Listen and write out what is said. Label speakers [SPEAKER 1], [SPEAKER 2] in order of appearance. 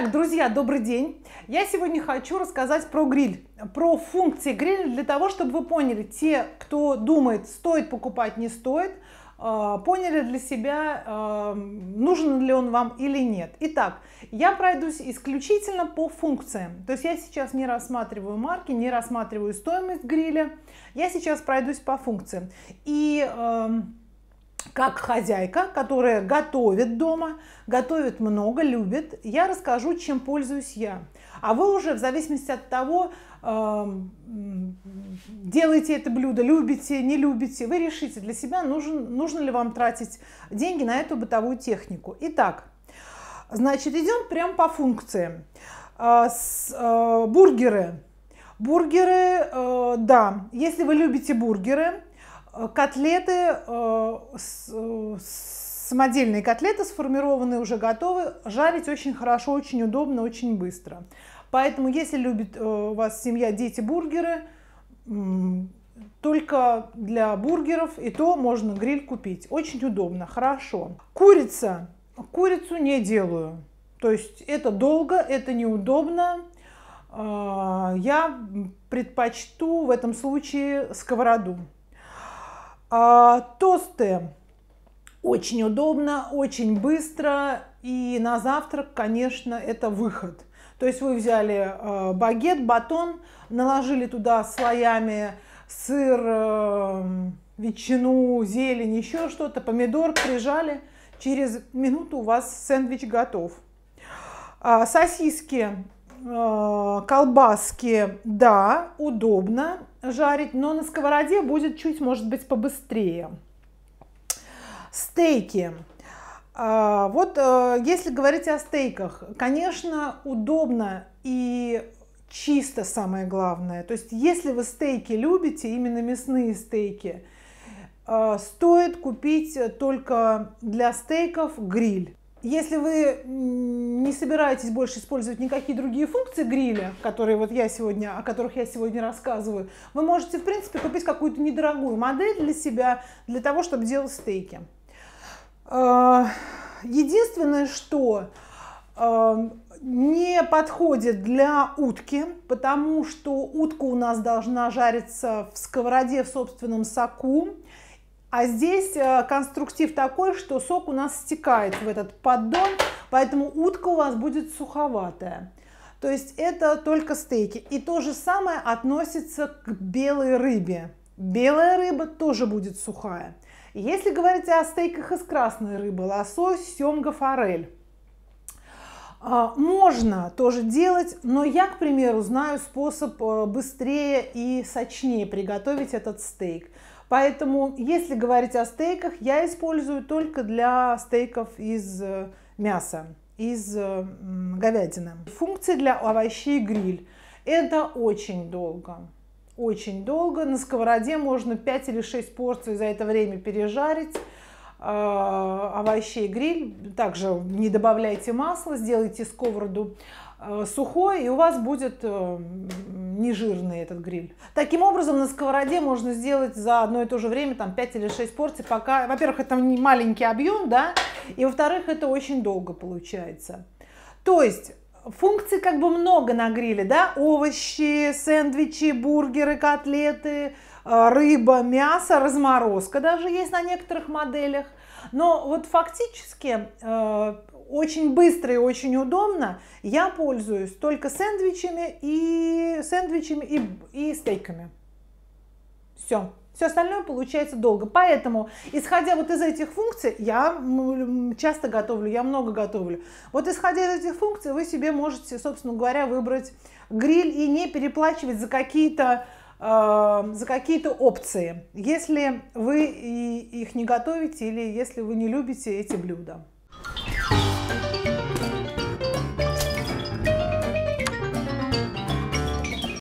[SPEAKER 1] Итак, друзья, добрый день! Я сегодня хочу рассказать про гриль, про функции гриля для того, чтобы вы поняли, те, кто думает, стоит покупать, не стоит, э, поняли для себя, э, нужен ли он вам или нет. Итак, я пройдусь исключительно по функциям. То есть я сейчас не рассматриваю марки, не рассматриваю стоимость гриля. Я сейчас пройдусь по функциям. И эм, как хозяйка, которая готовит дома, готовит много, любит, я расскажу, чем пользуюсь я. А вы уже в зависимости от того, эм, делаете это блюдо, любите, не любите, вы решите для себя, нужен, нужно ли вам тратить деньги на эту бытовую технику. Итак, значит, идем прям по функциям. Э, э, бургеры. Бургеры, э, да, если вы любите бургеры, Э, котлеты, э, э, самодельные котлеты сформированные, уже готовы. Жарить очень хорошо, очень удобно, очень быстро. Поэтому, если любит у вас семья дети бургеры, только для бургеров и то можно гриль купить. Очень удобно, хорошо. Курица. Курицу не делаю. То есть это долго, это неудобно. Я предпочту в этом случае сковороду. А, тосты очень удобно, очень быстро и на завтрак, конечно, это выход. То есть вы взяли э, багет, батон, наложили туда слоями сыр, э, ветчину, зелень, еще что-то, помидор прижали. Через минуту у вас сэндвич готов. А, сосиски Э, колбаски, да, удобно жарить, но на сковороде будет чуть, может быть, побыстрее. Стейки. Э, вот э, если говорить о стейках, конечно, удобно и чисто самое главное. То есть если вы стейки любите, именно мясные стейки, стоит купить только для стейков гриль. Если вы не собираетесь больше использовать никакие другие функции гриля, которые вот я сегодня, о которых я сегодня рассказываю, вы можете, в принципе, купить какую-то недорогую модель для себя, для того, чтобы делать стейки. Э, единственное, что э, не подходит для утки, потому что утка у нас должна жариться в сковороде в собственном соку. А здесь э, конструктив такой, что сок у нас стекает в этот поддон, поэтому утка у вас будет суховатая. То есть это только стейки. И то же самое относится к белой рыбе. Белая рыба тоже будет сухая. Если говорить о стейках из красной рыбы, лосось, семга, форель, а, можно тоже делать, но я, к примеру, знаю способ э, быстрее и сочнее приготовить этот стейк. Поэтому, если говорить о стейках, я использую только для стейков из э, мяса, из э, говядины. Функции для овощей гриль. Это очень долго. Очень долго. На сковороде можно 5 или 6 порций за это время пережарить. А, овощей гриль. Также не добавляйте масла, сделайте сковороду а, сухой, и у вас будет э, нежирный этот гриль. Таким образом, на сковороде можно сделать за одно и то же время там 5 или 6 порций, пока, во-первых, это не маленький объем, да, и во-вторых, это очень долго получается. То есть функций как бы много на гриле, да? Овощи, сэндвичи, бургеры, котлеты, э, рыба, мясо, разморозка даже есть на некоторых моделях. Но вот фактически э, очень быстро и очень удобно я пользуюсь только сэндвичами и сэндвичами и, и стейками. Все. Все остальное получается долго. Поэтому, исходя вот из этих функций, я часто готовлю, я много готовлю. Вот исходя из этих функций, вы себе можете, собственно говоря, выбрать гриль и не переплачивать за какие-то э, за какие-то опции, если вы их не готовите или если вы не любите эти блюда.